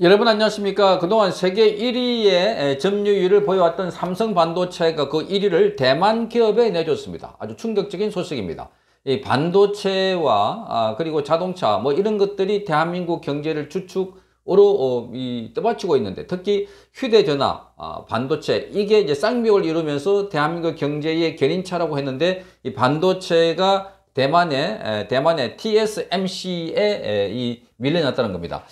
여러분 안녕하십니까 그동안 세계 1위의 점유율을 보여왔던 삼성 반도체가 그 1위를 대만 기업에 내줬습니다 아주 충격적인 소식입니다 이 반도체와 아, 그리고 자동차 뭐 이런 것들이 대한민국 경제를 주축으로 어, 이, 떠받치고 있는데 특히 휴대전화 아, 반도체 이게 이제 쌍벽을 이루면서 대한민국 경제의 견인차라고 했는데 이 반도체가 대만의 에, 대만의 t s m c 에, 이 밀려났다는 겁니다.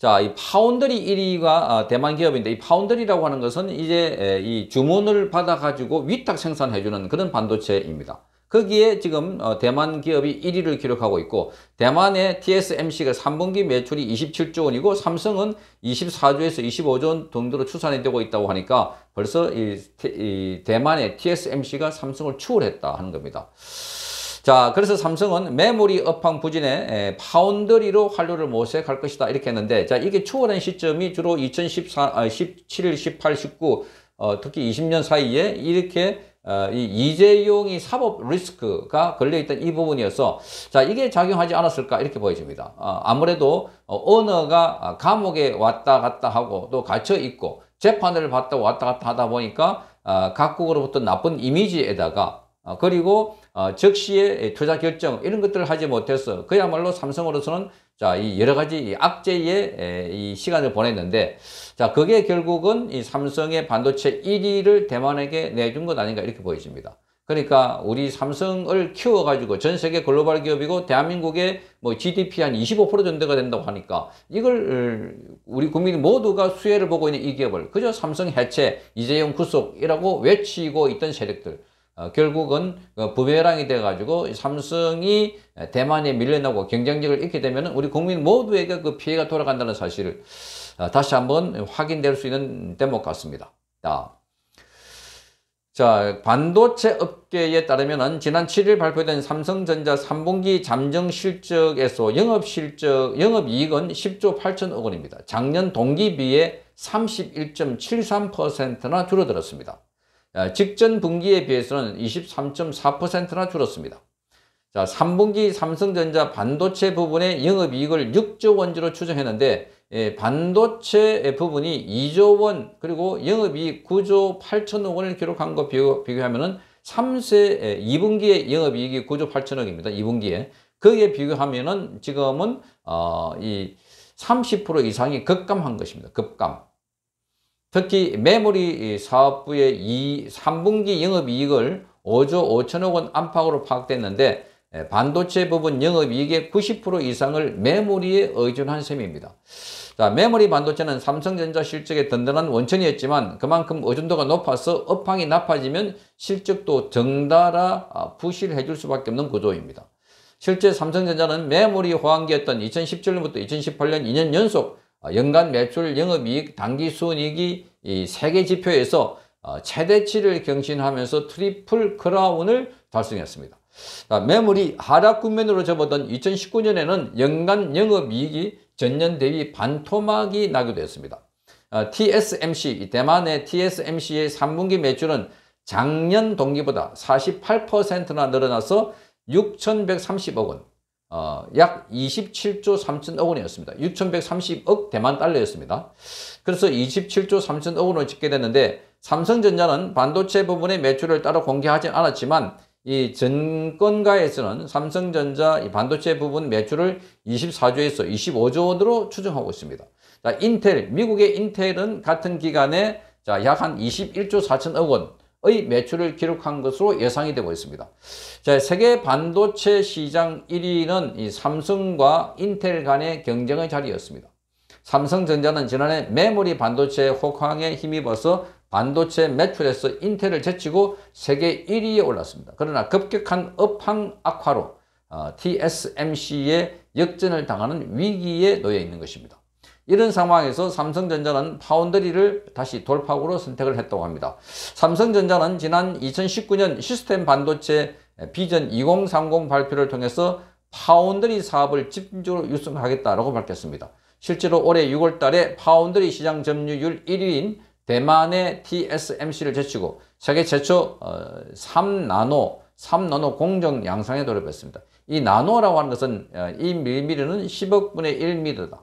자, 이 파운드리 1위가 아, 대만 기업인데 이 파운드리라고 하는 것은 이제 이 주문을 받아가지고 위탁 생산해주는 그런 반도체입니다. 거기에 지금 어, 대만 기업이 1위를 기록하고 있고 대만의 TSMC가 3분기 매출이 27조 원이고 삼성은 24조에서 25조 원 정도로 추산이 되고 있다고 하니까 벌써 이, 이 대만의 TSMC가 삼성을 추월했다 하는 겁니다. 자, 그래서 삼성은 메모리 업황 부진에 파운드리로 활로를 모색할 것이다. 이렇게 했는데, 자, 이게 추월한 시점이 주로 2014, 아, 17, 18, 19, 어, 특히 20년 사이에 이렇게 어, 이 이재용이 사법 리스크가 걸려있던 이 부분이어서 자 이게 작용하지 않았을까 이렇게 보여집니다. 어, 아무래도 어, 언어가 감옥에 왔다 갔다 하고 또 갇혀있고 재판을 받다 왔다 갔다 하다 보니까 어, 각국으로부터 나쁜 이미지에다가 어, 그리고 즉시에 어, 투자 결정 이런 것들을 하지 못해서 그야말로 삼성으로서는 자, 이 여러 가지 악재의 이 시간을 보냈는데 자, 그게 결국은 이 삼성의 반도체 1위를 대만에게 내준 것 아닌가 이렇게 보여집니다. 그러니까 우리 삼성을 키워가지고 전 세계 글로벌 기업이고 대한민국의 뭐 GDP 한 25%정도가 된다고 하니까 이걸 우리 국민 모두가 수혜를 보고 있는 이 기업을 그저 삼성 해체, 이재용 구속이라고 외치고 있던 세력들 어, 결국은 그 부메랑이 돼가지고 삼성이 대만에 밀려나고 경쟁력을 잃게 되면 우리 국민 모두에게 그 피해가 돌아간다는 사실을 어, 다시 한번 확인될 수 있는 대목 같습니다. 아. 자, 반도체 업계에 따르면 지난 7일 발표된 삼성전자 3분기 잠정 실적에서 영업 실적, 영업 이익은 10조 8천억 원입니다. 작년 동기 비해 31.73%나 줄어들었습니다. 아, 직전 분기에 비해서는 23.4%나 줄었습니다. 자, 3분기 삼성전자 반도체 부분의 영업이익을 6조 원주로 추정했는데 예, 반도체 부분이 2조 원 그리고 영업이익 9조 8천억 원을 기록한 것 비교, 비교하면 은 3세 예, 2분기에 영업이익이 9조 8천억입니다. 2분기에 그에 비교하면 은 지금은 어, 이 30% 이상이 급감한 것입니다. 급감. 특히 메모리 사업부의 2, 3분기 영업이익을 5조 5천억 원 안팎으로 파악됐는데 예, 반도체 부분 영업이익의 90% 이상을 메모리에 의존한 셈입니다. 자, 메모리 반도체는 삼성전자 실적의 든든한 원천이었지만 그만큼 의존도가 높아서 업황이 나빠지면 실적도 정달아 아, 부실해 줄 수밖에 없는 구조입니다. 실제 삼성전자는 메모리 호황기였던 2017년부터 2018년 2년 연속 어, 연간 매출 영업이익 단기순이익이 이 세계 지표에서 어, 최대치를 경신하면서 트리플 크라운을 달성했습니다. 매물이 하락 국면으로 접어든 2019년에는 연간 영업이익이 전년 대비 반토막이 나기도 했습니다. TSMC, 대만의 TSMC의 3분기 매출은 작년 동기보다 48%나 늘어나서 6,130억 원, 어, 약 27조 3천억 원이었습니다. 6,130억 대만 달러였습니다. 그래서 27조 3천억 원을 집계됐는데 삼성전자는 반도체 부분의 매출을 따로 공개하진 않았지만 이 전권가에서는 삼성전자 반도체 부분 매출을 24조에서 25조 원으로 추정하고 있습니다. 자, 인텔, 미국의 인텔은 같은 기간에 자, 약 한 21조 4천억 원, 의 매출을 기록한 것으로 예상이 되고 있습니다. 자, 세계 반도체 시장 1위는 삼성과 인텔 간의 경쟁의 자리였습니다. 삼성전자는 지난해 메모리 반도체 호황에 힘입어서 반도체 매출에서 인텔을 제치고 세계 1위에 올랐습니다. 그러나 급격한 업황 악화로 어, TSMC의 역전을 당하는 위기에 놓여 있는 것입니다. 이런 상황에서 삼성전자는 파운드리를 다시 돌파구로 선택을 했다고 합니다. 삼성전자는 지난 2019년 시스템 반도체 비전 2030 발표를 통해서 파운드리 사업을 집중적으로 육성하겠다라고 밝혔습니다. 실제로 올해 6월 달에 파운드리 시장 점유율 1위인 대만의 TSMC를 제치고 세계 최초 3나노, 어, 3나노 공정 양상에 돌입했습니다. 이 나노라고 하는 것은 어, 이 밀리미터는 10억분의 1미터다.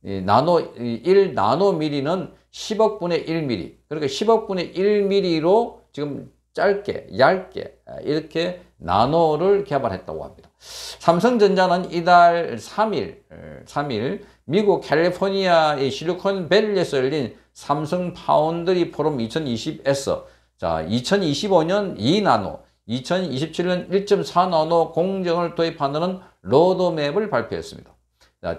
나노 1 나노 미리는 10억 분의 1 미리. 그러니까 10억 분의 1 미리로 지금 짧게, 얇게 아, 이렇게 나노를 개발했다고 합니다. 삼성전자는 이달 3일, 3일 어, 미국 캘리포니아의 실리콘밸리에서 열린 삼성 파운드리 포럼 2020에서 자 2025년 2나노, 2027년 1.4나노 공정을 도입하는 로드맵을 발표했습니다.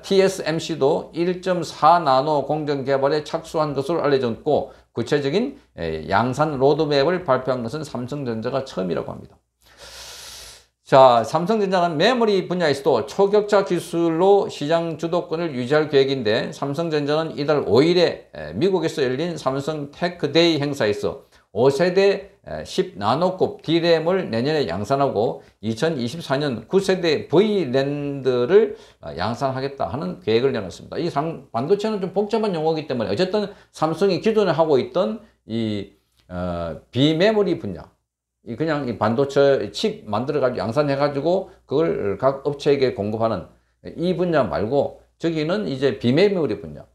TSMC도 1.4 나노 공정 개발에 착수한 것으로 알려졌고 구체적인 양산 로드맵을 발표한 것은 삼성전자가 처음이라고 합니다. 자, 삼성전자는 메모리 분야에서도 초격차 기술로 시장 주도권을 유지할 계획인데 삼성전자는 이달 5일에 미국에서 열린 삼성 테크데이 행사에서 5세대 10나노급 D램을 내년에 양산하고 2024년 9세대 V랜드를 어, 양산하겠다 하는 계획을 내놨습니다. 이 상, 반도체는 좀 복잡한 용어이기 때문에 어쨌든 삼성이 기존에 하고 있던 이 어, 비메모리 분야 이 그냥 이 반도체 칩 만들어 가지고 양산해 가지고 그걸 각 업체에게 공급하는 이 분야 말고 저기는 이제 비메모리 분야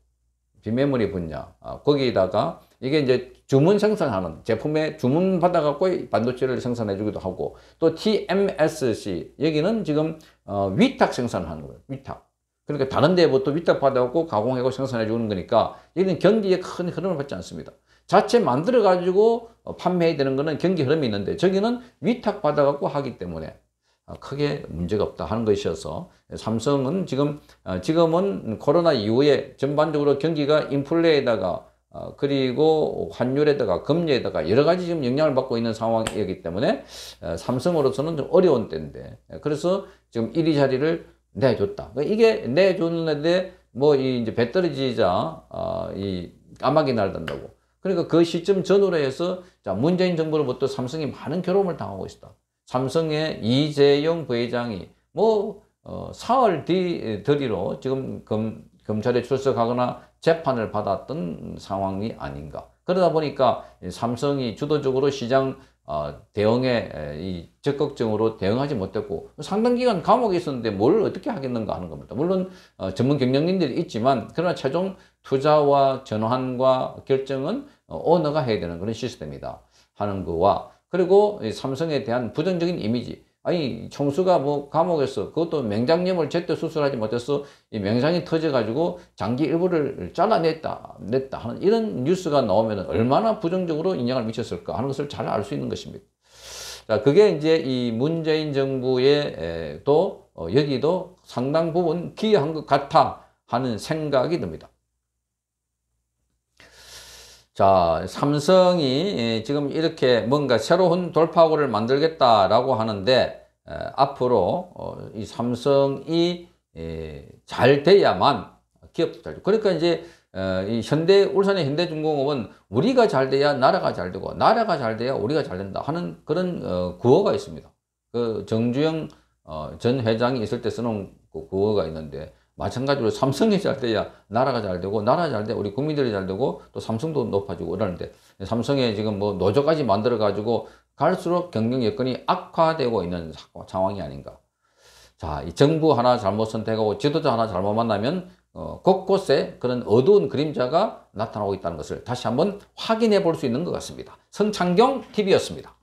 비메모리 분야 아, 거기다가 이게 이제 주문 생산하는 제품에 주문 받아갖고 반도체를 생산해 주기도 하고 또 TMSC 여기는 지금 어, 위탁 생산하는 거예요. 위탁. 그러니까 다른 데부터 위탁 받아갖고 가공하고 생산해 주는 거니까 여기는 경기에 큰 흐름을 받지 않습니다. 자체 만들어 가지고 어, 판매해야 되는 거는 경기 흐름이 있는데 저기는 위탁 받아갖고 하기 때문에 어, 크게 문제가 없다 하는 것이어서 삼성은 지금 어, 지금은 코로나 이후에 전반적으로 경기가 인플레에다가 어, 그리고 환율에다가 금리에다가 여러 가지 지금 영향을 받고 있는 상황이기 때문에 어, 삼성으로서는 좀 어려운 때인데 예, 그래서 지금 1위 자리를 내줬다. 그러니까 이게 내줬는데 뭐이 이제 배터리지자 어, 이 까마귀 날단다고. 그러니까 그 시점 전후로 해서 자 문재인 정부로부터 삼성이 많은 괴로움을 당하고 있다. 삼성의 이재용 부회장이 뭐 어, 사흘 뒤 들이로 지금 금 검찰에 출석하거나 재판을 받았던 상황이 아닌가. 그러다 보니까 삼성이 주도적으로 시장 어, 대응에 적극적으로 대응하지 못했고 상당 기간 감옥에 있었는데 뭘 어떻게 하겠는가 하는 겁니다. 물론 어, 전문 경영인들이 있지만 그러나 최종 투자와 전환과 결정은 어, 오너가 해야 되는 그런 시스템이다 하는 거와 그리고 삼성에 대한 부정적인 이미지 아니 총수가 뭐 감옥에서 그것도 맹장염을 제때 수술하지 못해서 이 맹장이 터져가지고 장기 일부를 잘라냈다 냈다 하는 이런 뉴스가 나오면 얼마나 부정적으로 인양을 미쳤을까 하는 것을 잘 알 수 있는 것입니다. 자 그게 이제 이 문재인 정부의 또 어, 여기도 상당 부분 기여한 것 같아 하는 생각이 듭니다. 자, 삼성이 예, 지금 이렇게 뭔가 새로운 돌파구를 만들겠다라고 하는데 앞으로 어, 이 삼성이 예, 잘 돼야만 기업도 잘. 그러니까 이제 어, 현대 울산의 현대중공업은 우리가 잘 돼야 나라가 잘 되고 나라가 잘 돼야 우리가 잘 된다 하는 그런 어, 구호가 있습니다. 그 정주영 전 회장이 있을 때 쓰는 그 구호가 있는데 마찬가지로 삼성이 잘 돼야 나라가 잘 되고 나라 잘돼 우리 국민들이 잘 되고 또 삼성도 높아지고 그러는데 삼성에 지금 뭐 노조까지 만들어 가지고 갈수록 경영 여건이 악화되고 있는 상황이 아닌가 자, 이 정부 하나 잘못 선택하고 지도자 하나 잘못 만나면 어, 곳곳에 그런 어두운 그림자가 나타나고 있다는 것을 다시 한번 확인해 볼 수 있는 것 같습니다. 성창경 TV였습니다.